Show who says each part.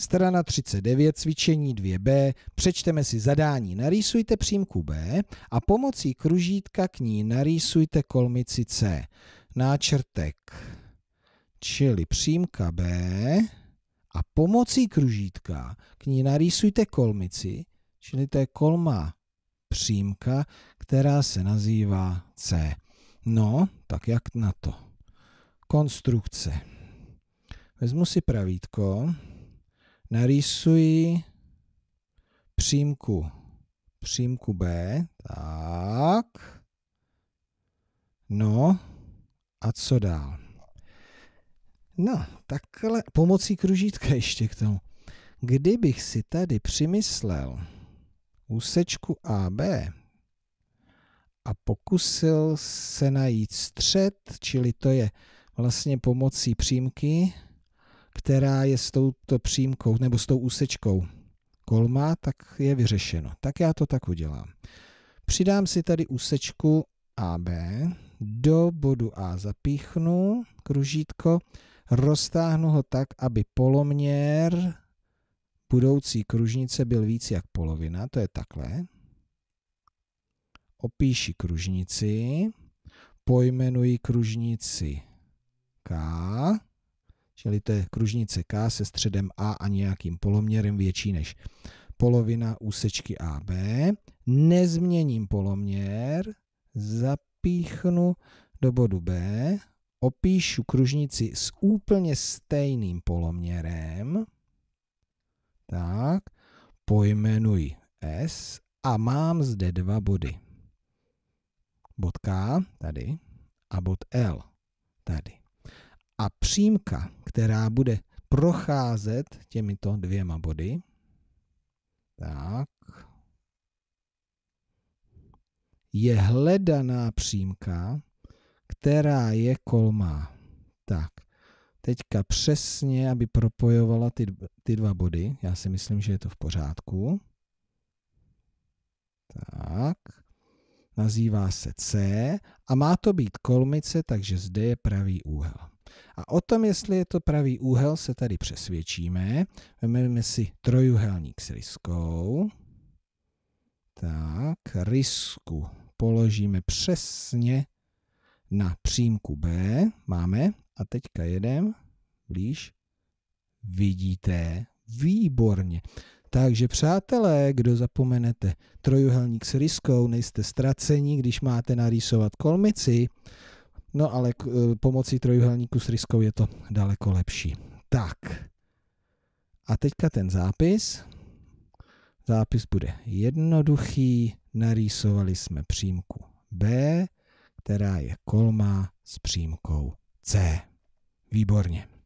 Speaker 1: Strana 39, cvičení 2b, přečteme si zadání. Narýsujte přímku B a pomocí kružítka k ní narýsujte kolmici C. Náčrtek, čili přímka B a pomocí kružítka k ní narýsujte kolmici, čili to je kolma přímka, která se nazývá C. No, tak jak na to? Konstrukce. Vezmu si pravítko narýsuji přímku, přímku B, tak. No a co dál? No, takhle pomocí kružítka ještě k tomu. Kdybych si tady přimyslel úsečku AB a pokusil se najít střed, čili to je vlastně pomocí přímky, která je s touto přímkou nebo s tou úsečkou kolma, tak je vyřešeno. Tak já to tak udělám. Přidám si tady úsečku AB, do bodu A zapíchnu kružítko, roztáhnu ho tak, aby poloměr budoucí kružnice byl víc jak polovina, to je takhle. Opíši kružnici, pojmenuji kružnici K, té kružnice K se středem A a nějakým poloměrem větší než polovina úsečky AB, nezměním poloměr, zapíchnu do bodu B, opíšu kružnici s úplně stejným poloměrem, tak, pojmenuji S a mám zde dva body. Bod K tady a bod L tady a přímka, která bude procházet těmito dvěma body, tak, je hledaná přímka, která je kolmá. Tak, teďka přesně, aby propojovala ty, ty dva body, já si myslím, že je to v pořádku. Tak, nazývá se C a má to být kolmice, takže zde je pravý úhel. A o tom, jestli je to pravý úhel, se tady přesvědčíme. Vezmeme si trojuhelník s riskou. Tak, risku položíme přesně na přímku B. Máme. A teďka jedem blíž. Vidíte? Výborně. Takže přátelé, kdo zapomenete trojuhelník s riskou, nejste ztraceni, když máte narýsovat kolmici. No ale k, eh, pomocí trojuhelníku s ryskou je to daleko lepší. Tak. A teďka ten zápis. Zápis bude jednoduchý. Narýsovali jsme přímku B, která je kolmá s přímkou C. Výborně.